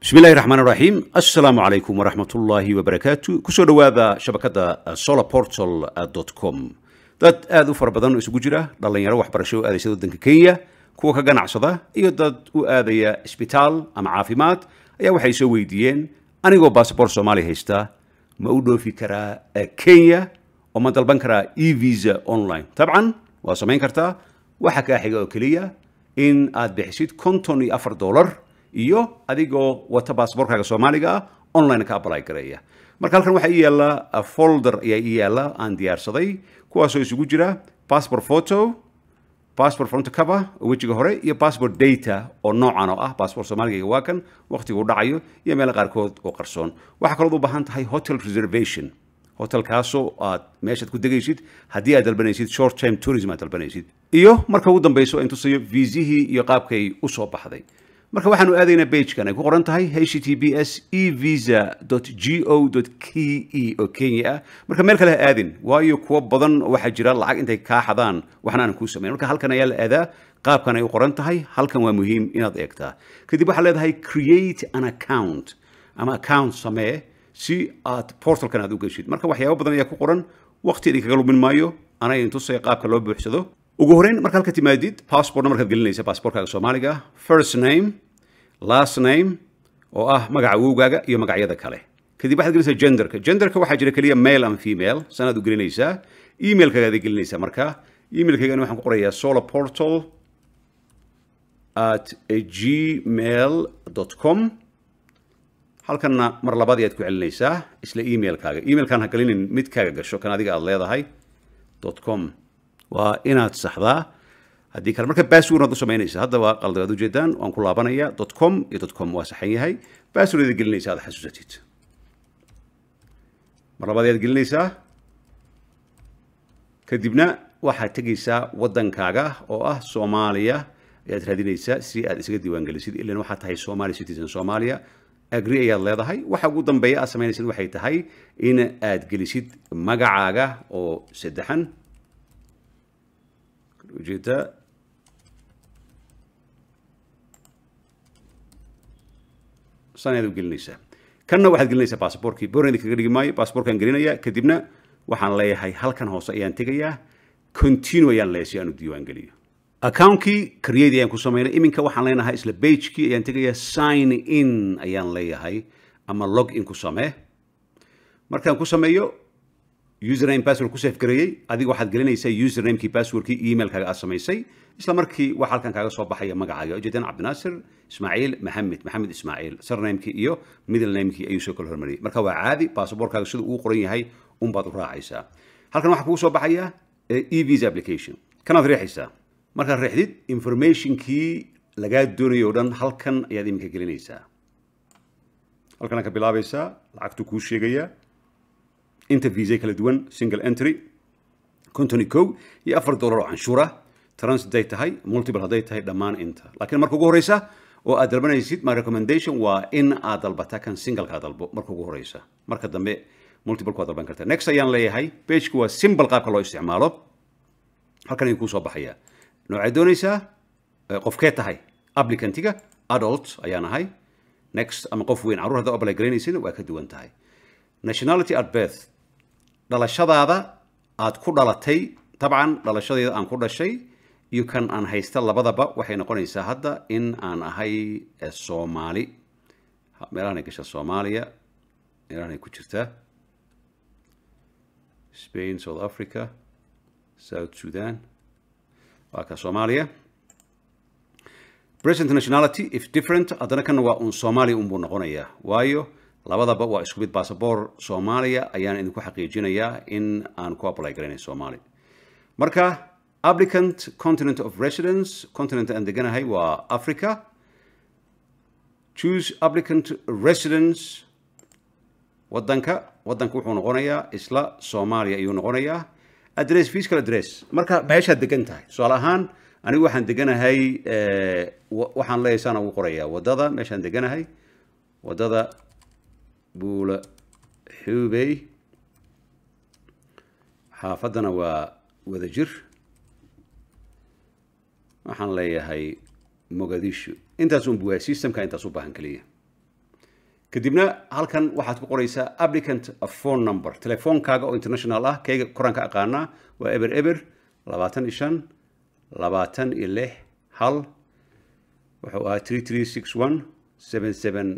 bismillahi raxmaan raxiim assalaamu calaykum waraxmat ullaahi wabarakaatu kusoo dhawaada shabakadda uh, solaportal uh, com dad aada u fara badan oo isugu jira dhallinyaro waxbarasho u aadaysa waddanka kenya kuwa ka ganacsada iyo dad u aadaya isbitaal ama caafimaad ayaa waxay soo weydiiyeen anigoo basaboort soomaaliya haysta ma u dhoofi karaa eh, kenya oo ma dalban karaa e visa online dabcan waa samayn kartaa waxa kaa xiga oo keliya in aad bixisid konton iyo afar dollar iyo adigoo wata basaboortkaaga soomaaliga ah online ka abalay gareeya marka halkan waxaa ii yaallaa folder ayaa ii yaalla aan diyaarsaday kuwaasoo isugu jira passport photo passport front cover wejiga hore iyo passport data oo noocan oo ah passport Soomaaliga waa kan waqtigu dhacayo iyo meelo qaarkood oo qarsoon waxaa kale u baahan tahay hotel reservation hotelkaasoo aad meeshaad ku degaysid haddii aad dalbanaysid short time tourism aad dalbanaysid iyo marka ugu dambayso intusayo viisihii iyo qaabkay usoo baxday marka waxaanu aadaynaa bagkan ay ku qoran tahay h t b s e visa g o k e oo kenya ah marka meel kale ha aadin waayo kuwo badan waxaa jira lacag intay kaa xadaan waxna aanan kuu samayn marka halkan ayaa la aadaa qaabkan ay u qoran tahay halkan waa muhiim inaad eegtaa kadib waxaa leedahay create an account ama account samee si aad portalkan aad u geshid marka waxyaaba badan ayaa ku qoran waqti kaga lumin maayo anay intusay qaabka loo buuxsado ugu horeyn marka halka timaadid passportna markaad gelinaysa baasborkaaga soomaaliga first name last name oo ah magaca wowgaaga iyo magacyada kale kadib waxaad gelinaysaa genderka genderka waxaa jira keliya male and female sanaad u gelinaysaa emailkagaada gelinaysaa marka emailkaygana waxaan ku qorayaa solar portal at gmail com halkanna mar labaad ayaad ku celinaysaa isla emailkaaga emailkaan ha gelinin midkaaga gasho kan adiga aada leedahay com waa inaad saxdaa haddii kale marka bassword aad u samaynaysa hadda waa qaldan aad ujeedaan waan ku laabanaya dot com iyo dot com waa saxan yahay bassword aad gelinaysa aad xasuusatid mar ayaad gelinaysaa kadibna waxaad tegaysaa waddankaaga oo ah soomaaliya ayaad raadinaysaa si aad isaga diiwaangelisid ilan waxaad tahay somali citizen soomaaliya agri ayaad leedahay waxa ugu dambeeya aad samaynaysid waxay tahay in aad gelisid magacaaga oo saddexan Vegeta. kanna waxaad gelinaysaa basaborkii bornadi kaga dhigi maayo basaborkaan gelinayaa kadibna waxaan leeyahay halkan hoose ayaan tegayaa continue ayaan leeyahay si aan u diiwaan geliyo accountkii create ayaan ku sameynay iminka waxaan leenahay isla pagekii ayaan tegayaa sign in ayaan leeyahay ama log in ku samee markaan ku sameeyo username password ku safegareeyey adiga waxaad gelinaysaa usernamekii passwordkii emailkaaga aad samaysay isla markii waxaa halkan kaaga soo baxaya magacaaga ujeedaan cabdinaasir ismaaciil maxamed maxamed ismaaciil sarnamekii iyo middle namekii ayuu soo kala hormariyey marka waa caadi baasaboorkaaga siduu ugu qoran yahay unbaad u raacaysaa halkan waxaa kugu soo baxaya e eh, visa application kanaad riixaysaa markaad riixdid informationkii lagaa doonayo o dhan halkan ayaad iminka gelinaysaa halkan ka bilaabaysaa lacagtuu kuu sheegayaa inta fiisay kala duwan single entry konton iyo kow iyo afar dollar oo canshuur ah trans hadday tahay multiple hadday tahay dhammaan inta laakiin marka ugu horeysa oo aad dalbanaysid my recommendation waa in aad dalbata kan singleka dalbo marka ugu horeysa marka dambe multipleku aad dalban karta next ayaan leeyahay pageka waa simple qaabka loo isticmaalo halkan idin kuusoo baxaya noocaad doonaysaa eh, qofkee tahay applicantiga adult ayaan ahay next ama qof weyn carruur haddaa apply garaynaysid waa ka duwan tahay nationality at birth dhalashadaada aad ku dhalatay dabcan dhalashadeeda aan ku dhashay iyo kan aan haysta labadaba waxay noqonaysaa hadda in aan ahay eh, soomaali meelahanay gasha soomaaliya meelahanay ku jirtaa spain south africa south sudan waa ka soomaaliya present nationality if different haddana kanna waa un soomaaliya unbuu noqonayaa waayo labadaba waa isku mid basaboor soomaaliya ayaan idinku xaqiijinayaa in aan ku apply garaynay soomaali marka applicant continent of residence continent aan deganahay waa africa choose applicant residence wadanka wadanka wuxuu noqonayaa isla soomaaliya ayuu noqonayaa address physical address marka meeshaad degan tahay tusaale ahaan anigu waxaan deganahay eh, waxaan leeyaysaan ugu qorayaa wadada meeshaan deganahay wadada buula xubey xaafaddana waa wadajir waxaan leeyahay mogadishu intaas buwaay systemka intaas u baahan keliya kadibna halkan waxaad ku qoraysaa applicant of phone number telefoonkaaga oo international ah kayga koranka aqaanaa waa eber eber labaatan iyo shan labaatan iyo lix hal wuxuu ahaa three three six one seven seven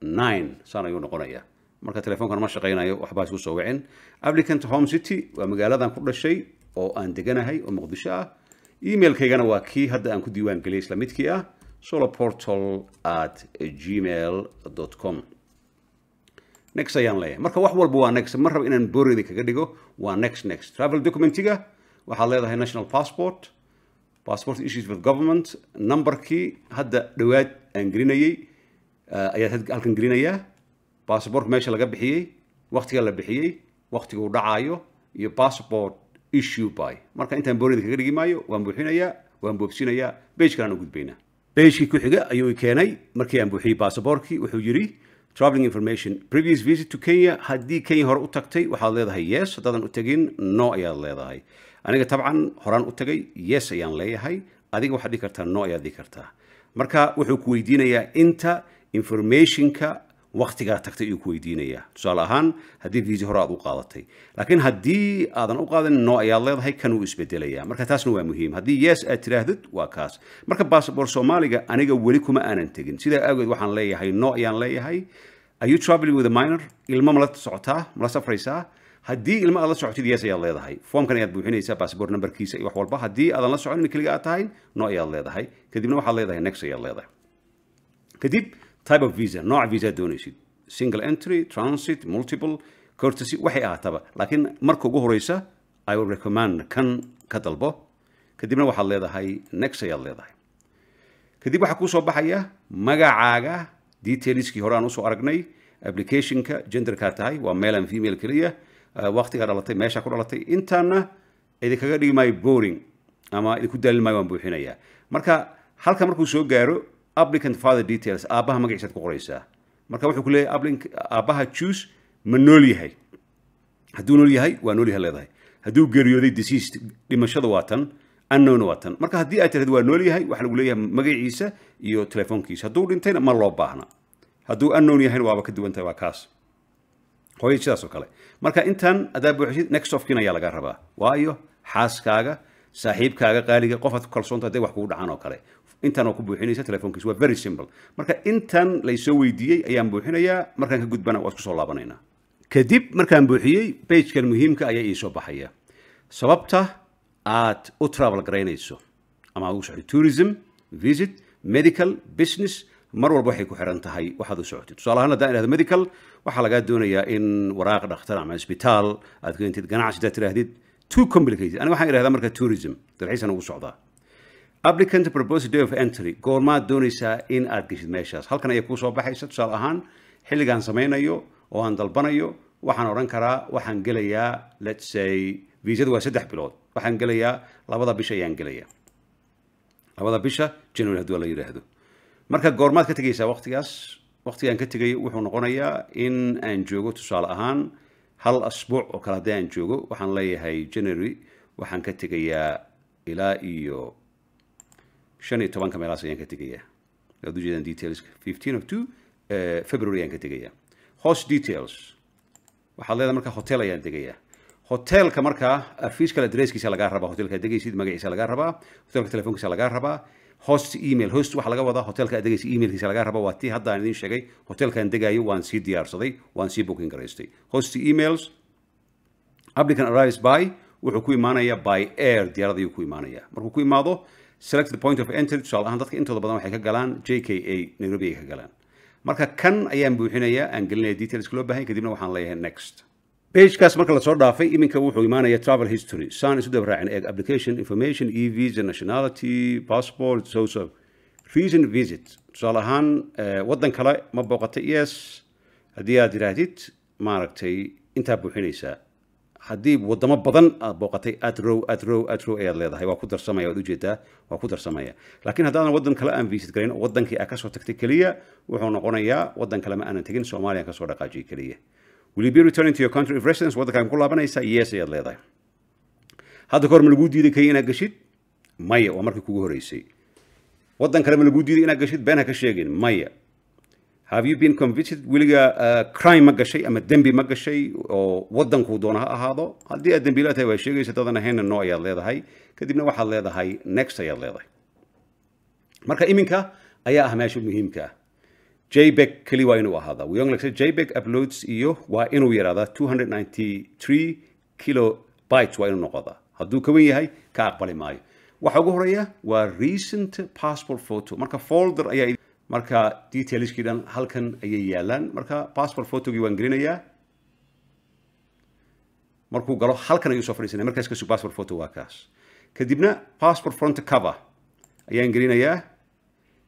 nine saan ayuu noqonayaa marka telefoonkan ma shaqeynayo waxbaa isku soo wicin applicant home city waa magaaladan ku dhashay oo aan deganahay oo muqdisho ah emailkaygana waa kii hadda aan ku diiwaan geliyay isla midkii ah soloportal at gmail com next ayaan leeyahay marka wax walba waa next mar raba inaan boredi kaga dhigo waa next next travel documentiga waxaad leedahay national passport passport issues with government numberkii hadda dhowaad aan gelinayay ayaad halkan gelinayaa basaborka meesha laga bixiyey waktiga la bixiyey waktiga uu dhacaayo iyo bassabort issue by marka intaan boonida kaga dhigi maayo waan buuxinayaa waan boobsinayaa bage kalaan u gudbaynaa beejkii ku xiga ayuu keenay markii aan buuxiyey basaborkii wuxuu yidhi traveling information previous visit to kenya haddii kenya hore u tagtay waxaad leedahay yes haddaadan u tegin no ayaad leedahay aniga tabcan horaan u tagay yes ayaan leeyahay adiga waxaad dhihi kartaa no ayaad dhihi kartaa marka wuxuu ku weydiinayaa inta informationka waktigaa tagtay ayuu ku weydiinayaa tusaale ahaan haddii video hore aad u qaadatay laakiin haddii aadan u qaadanin no ayaad leedahay kan uu isbedelayaa marka taasna waa muhiim haddii yes aad tiraahdid waa kaas marka basaboor soomaaliga aniga weli kuma aanan tegin sidaa aageed waxaan leeyahay no ayaan leeyahay are traveling with a minor ilmo ma la socotaa ma safraysaa haddii ilmo aad la socotid yes ayaad leedahay foomkan ayaad buuxinaysaa basaboor nambarkiisa iyo wax walba haddii aadan la soconin keliga aad tahay no ayaad leedahay kadibna waxaad leedahay next ayaad leedahay kadib type of visa nooca visa doonaysid single entry transit multiple courtesy waxay ahaataba laakiin marka ugu horeysa i will recommend kan ka dalbo kadibna waxaad leedahay next ayaad leedahay kadib waxaa kuusoo baxaya magacaaga detailskii hore aan usoo aragnay applicationka genderkaa tahay waa male and female keliya ah, waqtigaa dhalatay meeshaa ku dhalatay intaana idinkaga dhigi maayo boring ama idinku daalin maayo waan buuxinayaa marka halka markuu soo gaaro applicant father details aabaha magaciisaad ku qoraysaa marka wuxuu kuleeyahy applicant juice ma nool yahay hadduu nool yahay waa nool yahay leedahay hadduu geeriyooday diseased dhimashada waa tan unknown waa tan marka haddii ay tiraad waa nool yahay waxaa lagu leeyahay magaciisa iyo telefoonkiisa hadduu dhintayna ma loo baahna hadduu unknown yahayna waaba ka duwan tahay waa kaas hooyad sidaas oo kale marka intaan haddaa buuxisid next of kin ayaa laga rabaa waayo xaaskaaga saaxiibkaaga qaaliga qof aad ku kalsoonta hadday wax kugu dhacaan oo kale intan ku buuxinaysa telefoonkiisa waa very simple marka intan laysoo weydiiyey ayaan buuxinayaa markaan ka gudbana waa isku soo laabanaynaa kadib markaan buuxiyey bagekan muhiimka ayaa iisoo baxaya sababta aad u travel garaynayso ama aad ugu socoto tourism visit medical business mar walba waxay ku xiran tahay waxaad u socotid tusaale ahaan haddaan idhahdo medical waxaa lagaa doonayaa in waraaq dhakhtar ama isbitaal aad keentid ganacsi daad tidhaahdid too complicated ani waxaan idhahdaa marka tourism dalxiisaan ugu socdaa applicant proposed day of entry goormaad doonaysaa in aad geshid meeshaas halkan ayay kuusoo baxaysa tusaale ahaan xilligaan samaynayo oo aan dalbanayo waxaan odhan karaa waxaan gelayaa lets say viisadu waa saddex bilood waxaan gelayaa labada bisha ayaan gelayaa labada bisha january haddii la yidhaahdo marka goormaad ka tegaysaa waqtigaas waqtigaan ka tegay wuxuu noqonayaa in aan joogo tusaale ahaan hal asbuuc oo kale haddii aan joogo waxaan leeyahay january waxaan ka tegayaa ilaa iyo shan iyo tobanka meelaas ayaan ka tegayaa ad ujeedaan detailska fifteen of two eh, february ayaan ka tegayaa host details waxaad leedahay markaa hotel ayaan degayaa hotelka markaa ah, fiis kale lagaa rabaa hotelka degaysid magaciisa lagaa rabaa hotelka telefonkiisa lagaa rabaa host email host waxaa laga wadaa hotelka adegaysa emailkiisa lagaa rabaa waa tii hadda idin sheegay hotelkaan degaayo waan sii diyaarsaday waan sii booking garaystay host emails applicant arrives by wuxuu ku imaanayaa by air diyaaradayuu ku imaanayaa markuu ku imaado selected point of entry tusaale ahaan dadka intooda badan waxay ka galaan j k a nairobi ay ka galaan marka kan ayaan buuxinayaa aan gelinaya detailska loo baahan kadibna waxaan leeyahay next bagekaas marka lasoo dhaafay iminka wuxuu imaanaya travel history saan isu daba eeg application information e visa nationality passport so so reason visit tusaale ahaan eh, waddan kale ma booqatay yes haddii aad yidhaahdid maaragtay intaa buuxinaysaa haddii wadamo badan aad booqatay aad row aad ayaad leedahay waa ku darsamaya waad ujeedaa waa ku darsamaya laakiin haddaadan waddan kale aan viisid garayn oo aad kasoo tagtay keliya wuxuu noqonayaa waddan kale ma aanan tegin soomaaliyaan kasoo dhaqaajiyay keliya will you be returning to your country of residence waddankaan ku laabanaysaa yes ayaad leedahay hadda kahor ma laguu diiday kenya inaad gashid maya waa markii kugu horeysay waddan kale ma laguu diiday inaad gashid been ka sheegin maya have you been convicted weligaa uh, crime ma gashay ama dembi ma gashay oo wadankuu doona ha ahaado haddii aad dembiila tahay waa sheegaysa dadan ahayna no ayaad leedahay kadibna waxaad leedahay next ayaad leedahay marka iminka ayaa ah meesha muhiimka ah. jbeg keli waa inuu ahaadaa wiyonglekse jbeg uploads iyo waa inuu yaraadaa 293 kilobytes waa inuu noqodaa hadduu ka wen yahay ka aqbali maayo waxa ugu horeeya waa recent passport photo marka folder ayaa marka detailskii dhan halkan ayay yaalaan marka passport photogii waan gelinayaa markuu galo halkan ayuu soo fadhiisanaya markaas kasug passport photo waa kaas kadibna passport front cover ayaan gelinayaa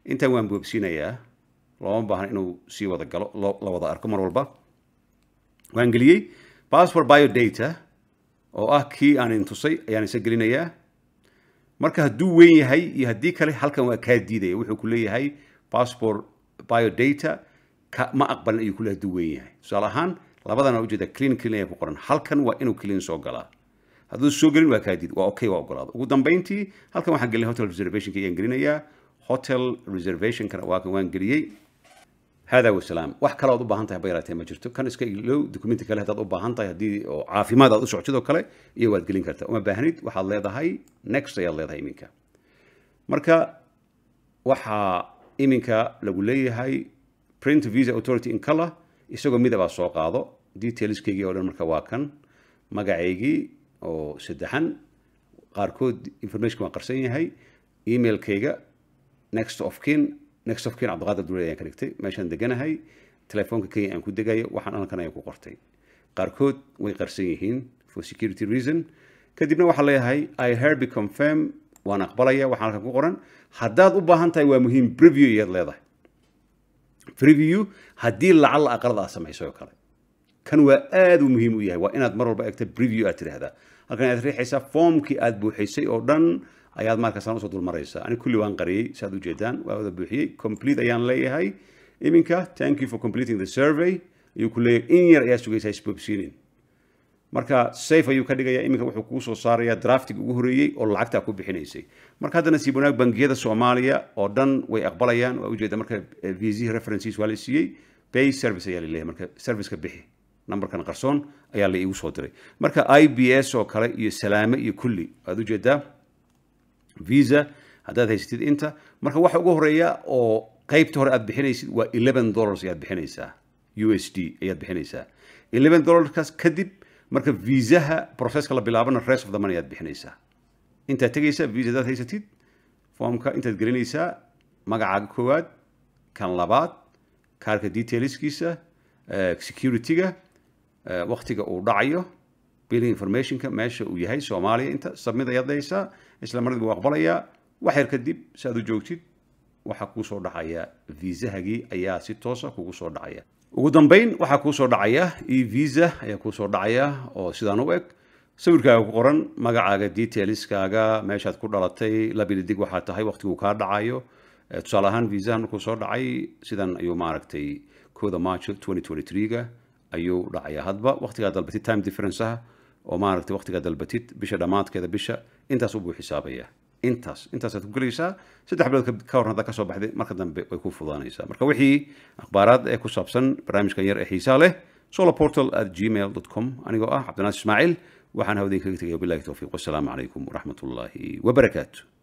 intaan waan boobsiinayaa looma baahna inuu sii wada galo la wada arko mar walba waan geliyey passport biodata oo ah kii aan intusay ayaan isa gelinayaa marka hadduu weyn yahay iyo haddii kale halkan waa kaa diidaya wuxuu ku leeyahay passport biodata ma aqbalin ayuu kule haduu yahay tusaale ahaan labadana ujeeda clean clean ayaa ku qoran halkan waa inuu clean soo galaa hadduu soo gelin waa kaadid waa okay waa ogolaado ugu dambayntii halkan waxaan gelinay hotel reservationka ayaan gelinayaa hotel reservationkana waakan waan geliyey هذا وسلام wax kale aad u baahan tahay bayratay ma jirto kan iska ilow dukumeenti kale hadaad u baahan tahay haddii oo caafimaad aad u socotido kale iyo waad gelin kartaa uma baahnid waxaad leedahay next ayaad leedahay iminka marka waxaa iminka lagu leeyahay print visa authority in color isagoo midaba soo qaado detailskaygii oo dhan marka waa kan magacaygii oo saddexan qaarkood information waan qarsan yahay emailkayga next of kin next of kin cabdiqaadir duule ayaan ka dhigtay meeshaan deganahay telefoonka kenya aan ku degayo waxaan alankan ayaan ku qortay qaarkood way qarsan yihiin for security reason kadibna waxaa leeyahay i hereby confirm waan aqbalaya waxaa halkan ku qoran haddaad u baahan tahay waa muhiim preview iyaad leedahay preview haddii lacalla aqalada aad samaysay oo kale kan waa aad u muhiim u yahay waa inaad mar walba egta preview aad tidhaahdaa halkan aad riixaysaa foomkii aad buuxaysay oo dhan ayaad markasaan usoo dulmaraysaa ani kulli waan qariyey saaad ujeedaan waa wada buuxiyey complete ayaan leeyahay iminka thank you for completing the survey ayuu ku leeyahay in yar ayaa sugaysaa isboobsiinin marka safe ayuu ka dhigaya iminka wuxuu kuu soo saaraya draftiga ugu horeeyey oo lacagtaa ku bixinaysay marka haddana siib wanaag bangiyada soomaaliya oo dhan way aqbalayaan waa ujeeda marka eh, vz references waa la siiyey bay service ayaa laleeyahay marka serviceka bixi numberkan qarsoon ayaa la iigu soo diray marka i b s oo kale iyo salaame iyo kulli waad ujeedaa visa haddaad haysatid inta marka waxa ugu horeeya oo qaybta hore aad bixinaysid waa eleven dollars ayaad bixinaysaa u s d ayaad bixinaysaa eleven dollarkaas kadib marka viisaha processka la bilaabana race of the money ayaad bixinaysaa intaad tegaysaa viisa hadaad haysatid formka intaad gelinaysaa magacaaga koowaad kan labaad kaarka detailskiisa eh, securityga ga eh, waktiga uu dhacayo billing informationka meesha uu yahay soomaaliya inta submit ayaad daysaa isla maradiiba waa aqbalayaa wax yar kadib si aad u joogtid waxaa kugu soo dhacaya viisahagii ayaa si toosa kugu soo dhacaya ugu dambayn waxaa kuu dhacaya e visa ayaa kuu dhacaya oo sidaan u eg sawirkaaga ku qoran magacaaga detailskaaga meeshaad ku dhalatay labiladig waxaa tahay waqtiguu kaa dhacayo eh, tusaale ahaan viisaha markuu soo dhacay sidan ayuu maaragtay kooda march ga ayuu dhacaya hadba waqtigaa dalbatid time differenceah oo maaragtay waqtigaa dalbatid bisha dhammaadkeeda bisha intaas u buu xisaabaya intaas intaasaad ku gelaysaa saddex bilood ka hadda haddaa kasoo baxday marka dambe way ku fudaanaysaa marka wixii akhbaaraad ee ku saabsan barnaamijkan yar ee xiisaa leh solar portal at gmail dot com anigoo ah cabdinaas ismaaciil waxaan hawdeen kaga tegaya wabilahi towfiiq wasalaamu calaykum waraxmat ullaahi wabarakaatu